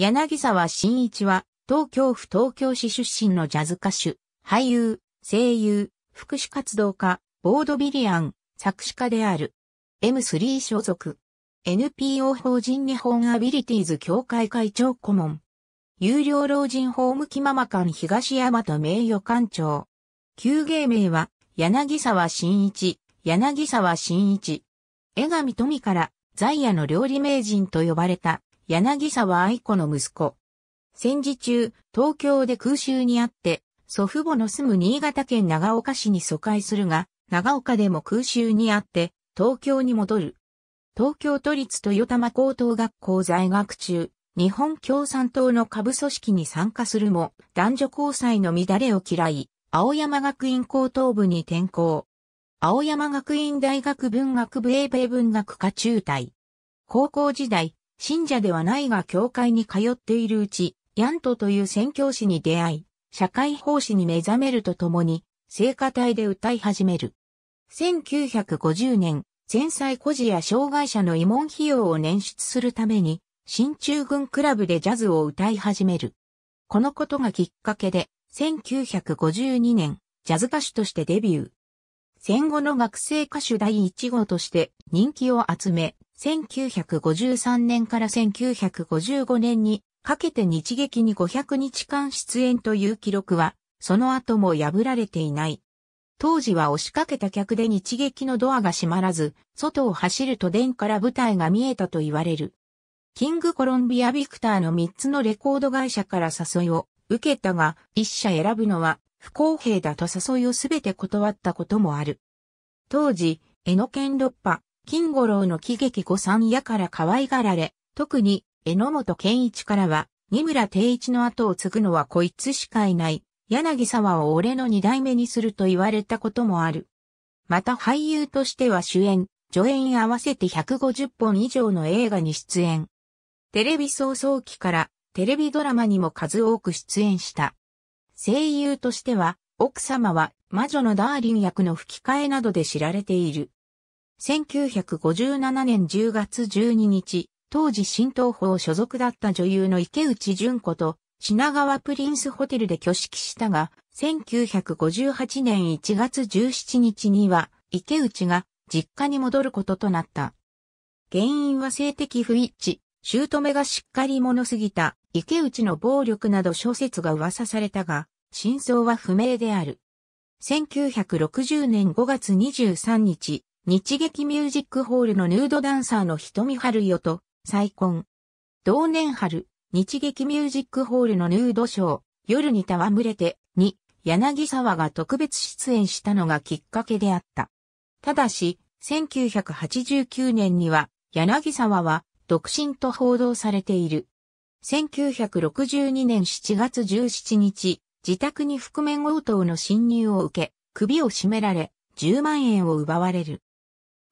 柳沢慎一は、東京府東京市出身のジャズ歌手、俳優、声優、福祉活動家、ボードビリアン、作詞家である。M3 所属。NPO 法人日本アビリティーズ協会会長顧問。有料老人ホームキママ館東大和名誉館長。旧芸名は、柳沢慎一、柳沢慎一。江上富から、在野の料理名人と呼ばれた、柳沢愛子の息子。戦時中、東京で空襲にあって、祖父母の住む新潟県長岡市に疎開するが、長岡でも空襲にあって、東京に戻る。東京都立豊玉高等学校在学中、日本共産党の下部組織に参加するも、男女交際の乱れを嫌い、青山学院高等部に転校。青山学院大学文学部英米文学科中退。高校時代、信者ではないが教会に通っているうち、ヤントという宣教師に出会い、社会奉仕に目覚めるとともに、聖歌隊で歌い始める。1950年、戦災孤児や障害者の慰問費用を捻出するために、新中軍クラブでジャズを歌い始める。このことがきっかけで、1952年、ジャズ歌手としてデビュー。戦後の学生歌手第1号として人気を集め、1953年から1955年にかけて日劇に500日間出演という記録は、その後も破られていない。当時は押しかけた客で日劇のドアが閉まらず、外を走ると電から舞台が見えたと言われる。キングコロンビア・ビクターの3つのレコード会社から誘いを受けたが、1社選ぶのは不公平だと誘いをすべて断ったこともある。当時、江ン・県六パ。金五郎の喜劇五三夜から可愛がられ、特に、榎本健一からは、二村定一の後を継ぐのはこいつしかいない、柳沢を俺の二代目にすると言われたこともある。また俳優としては主演、助演合わせて150本以上の映画に出演。テレビ早々期からテレビドラマにも数多く出演した。声優としては、奥様は魔女のダーリン役の吹き替えなどで知られている。1957年10月12日、当時新東宝所属だった女優の池内淳子と品川プリンスホテルで挙式したが、1958年1月17日には池内が実家に戻ることとなった。原因は性的不一致、姑がしっかり者すぎた池内の暴力など諸説が噂されたが、真相は不明である。1960年5月23日、日劇ミュージックホールのヌードダンサーの瞳春よと再婚。同年春、日劇ミュージックホールのヌードショー、夜に戯れて、に、柳沢が特別出演したのがきっかけであった。ただし、1989年には、柳沢は、独身と報道されている。1962年7月17日、自宅に覆面応答の侵入を受け、首を絞められ、10万円を奪われる。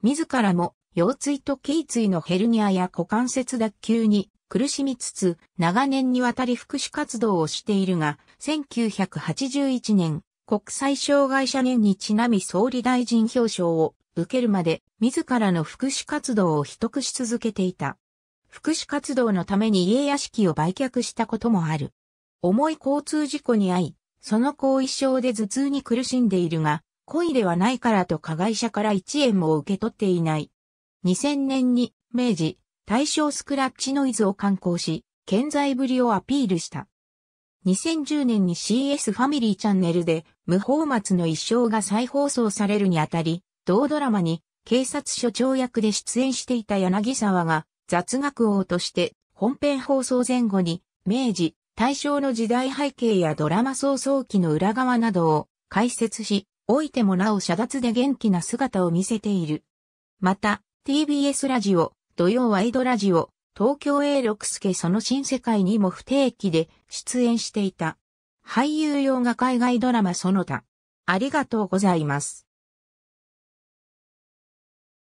自らも腰椎と頸椎のヘルニアや股関節脱臼に苦しみつつ、長年にわたり福祉活動をしているが、1981年、国際障害者年にちなみ総理大臣表彰を受けるまで、自らの福祉活動を秘匿し続けていた。福祉活動のために家屋敷を売却したこともある。重い交通事故に遭い、その後遺症で頭痛に苦しんでいるが、故意ではないからと加害者から1円も受け取っていない。2000年に明治、大正スクラッチノイズを刊行し、健在ぶりをアピールした。2010年に CS ファミリーチャンネルで、無法末の一生が再放送されるにあたり、同ドラマに警察署長役で出演していた柳沢が、雑学王として本編放送前後に、明治、大正の時代背景やドラマ創造期の裏側などを解説し、おいてもなお遮脱で元気な姿を見せている。また、TBS ラジオ、土曜ワイドラジオ、東京 A 六助その新世界にも不定期で出演していた。俳優用が海外ドラマその他。ありがとうございます。